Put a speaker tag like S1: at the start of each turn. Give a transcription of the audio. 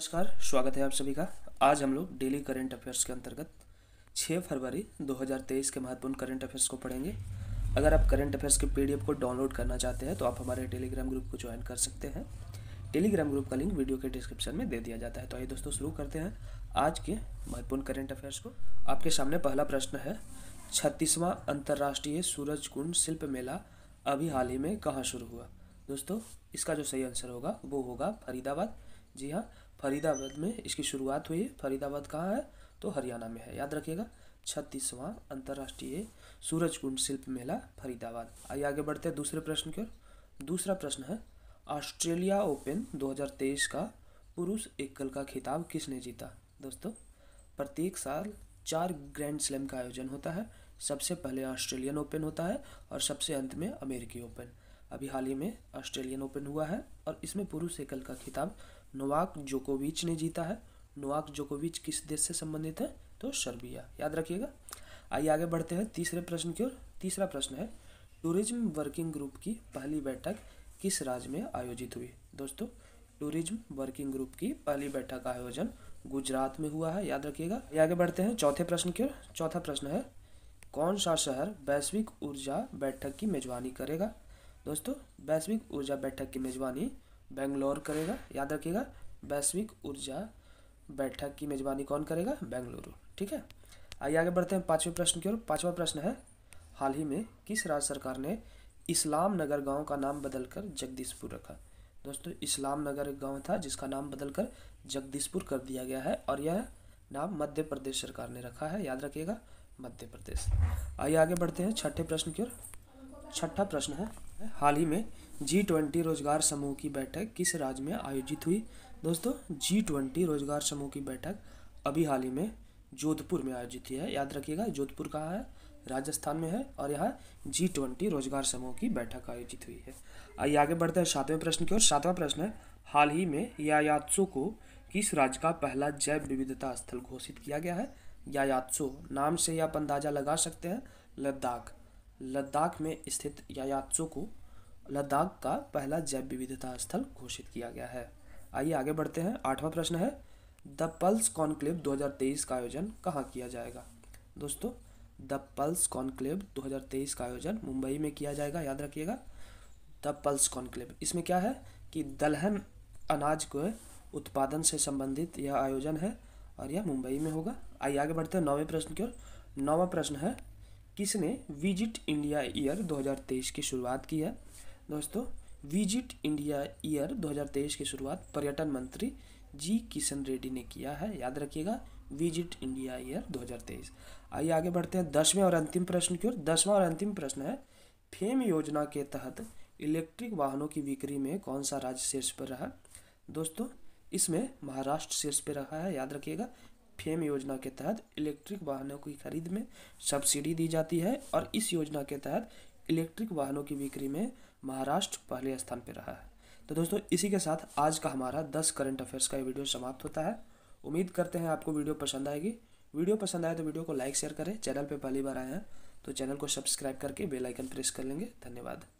S1: नमस्कार स्वागत है आप सभी का आज हम लोग डेली करंट अफेयर्स के अंतर्गत 6 फरवरी 2023 के महत्वपूर्ण करंट अफेयर्स को पढ़ेंगे अगर आप करंट अफेयर्स के पीडीएफ को डाउनलोड करना चाहते हैं तो आप हमारे टेलीग्राम ग्रुप को ज्वाइन कर सकते हैं टेलीग्राम ग्रुप का लिंक वीडियो के डिस्क्रिप्शन में दे दिया जाता है तो आइए दोस्तों शुरू करते हैं आज के महत्वपूर्ण करेंट अफेयर्स को आपके सामने पहला प्रश्न है छत्तीसवां अंतर्राष्ट्रीय कुंड शिल्प मेला अभी हाल ही में कहाँ शुरू हुआ दोस्तों इसका जो सही आंसर होगा वो होगा फरीदाबाद जी हाँ फरीदाबाद में इसकी शुरुआत हुई है फरीदाबाद कहाँ है तो हरियाणा में है याद रखिएगा छत्तीसवां अंतर्राष्ट्रीय कुंड शिल्प मेला फरीदाबाद आइए आगे बढ़ते हैं दूसरे प्रश्न की ओर दूसरा प्रश्न है ऑस्ट्रेलिया ओपन 2023 का पुरुष एकल का खिताब किसने जीता दोस्तों प्रत्येक साल चार ग्रैंड स्लैम का आयोजन होता है सबसे पहले ऑस्ट्रेलियन ओपन होता है और सबसे अंत में अमेरिकी ओपन अभी हाल ही में ऑस्ट्रेलियन ओपन हुआ है और इसमें पुरुष एकल का खिताब नोवाक जोकोविच ने जीता है नोवाक जोकोविच किस देश से संबंधित है तो सर्बिया याद रखिएगा आइए आगे बढ़ते हैं तीसरे प्रश्न की ओर तीसरा प्रश्न है टूरिज्म वर्किंग ग्रुप की पहली बैठक किस राज्य में आयोजित हुई दोस्तों टूरिज्म वर्किंग ग्रुप की पहली बैठक का आयोजन गुजरात में हुआ है याद रखिएगा आगे बढ़ते हैं चौथे प्रश्न की ओर चौथा प्रश्न है कौन सा शहर वैश्विक ऊर्जा बैठक की मेजबानी करेगा दोस्तों वैश्विक ऊर्जा बैठक की मेजबानी बेंगलोर करेगा याद रखिएगा वैश्विक ऊर्जा बैठक की मेजबानी कौन करेगा बेंगलुरु ठीक है आइए आगे बढ़ते हैं पांचवें प्रश्न की ओर पांचवा प्रश्न है हाल ही में किस राज्य सरकार ने इस्लाम नगर गांव का नाम बदलकर जगदीशपुर रखा दोस्तों इस्लाम नगर एक गाँव था जिसका नाम बदलकर जगदीशपुर कर दिया गया है और यह नाम मध्य प्रदेश सरकार ने रखा है याद रखिएगा मध्य प्रदेश आइए आगे बढ़ते हैं छठे प्रश्न की ओर छठा प्रश्न है हाल ही में जी ट्वेंटी रोजगार समूह की बैठक किस राज्य में आयोजित हुई दोस्तों जी ट्वेंटी रोजगार समूह की बैठक अभी हाल ही में जोधपुर में आयोजित हुई है याद रखिएगा जोधपुर कहाँ है राजस्थान में है और यहाँ जी ट्वेंटी रोजगार समूह की बैठक आयोजित हुई है आइए आगे बढ़ते हैं सातवें प्रश्न की ओर सातवां प्रश्न है हाल ही में यायात्सो को किस राज्य का पहला जैव विविधता स्थल घोषित किया गया है यायात्सो नाम से आप अंदाजा लगा सकते हैं लद्दाख लद्दाख में स्थित यायात्सो को लद्दाख का पहला जैव विविधता स्थल घोषित किया गया है आइए आगे बढ़ते हैं आठवां प्रश्न है द पल्स कॉन्क्लेव 2023 का आयोजन कहाँ किया जाएगा दोस्तों द पल्स कॉन्क्लेव 2023 का आयोजन मुंबई में किया जाएगा याद रखिएगा द पल्स कॉन्क्लेव इसमें क्या है कि दलहन अनाज को उत्पादन से संबंधित यह आयोजन है और यह मुंबई में होगा आइए आगे बढ़ते हैं नौवें प्रश्न की ओर नौवा प्रश्न है किसने विजिट इंडिया ईयर 2023 की शुरुआत की है दोस्तों विजिट इंडिया ईयर 2023 की शुरुआत पर्यटन मंत्री जी किशन रेड्डी ने किया है याद रखिएगा विजिट इंडिया ईयर 2023 आइए आगे बढ़ते हैं दसवें और अंतिम प्रश्न की ओर दसवां और अंतिम प्रश्न है फेम योजना के तहत इलेक्ट्रिक वाहनों की बिक्री में कौन सा राज्य शीर्ष पर रहा दोस्तों इसमें महाराष्ट्र शीर्ष पर रहा है याद रखिएगा फेम योजना के तहत इलेक्ट्रिक वाहनों की खरीद में सब्सिडी दी जाती है और इस योजना के तहत इलेक्ट्रिक वाहनों की बिक्री में महाराष्ट्र पहले स्थान पर रहा है तो दोस्तों इसी के साथ आज का हमारा दस करंट अफेयर्स का ये वीडियो समाप्त होता है उम्मीद करते हैं आपको वीडियो पसंद आएगी वीडियो पसंद आए तो वीडियो को लाइक शेयर करें चैनल पर पहली बार आए हैं तो चैनल को सब्सक्राइब करके बेल आइकन प्रेस कर लेंगे धन्यवाद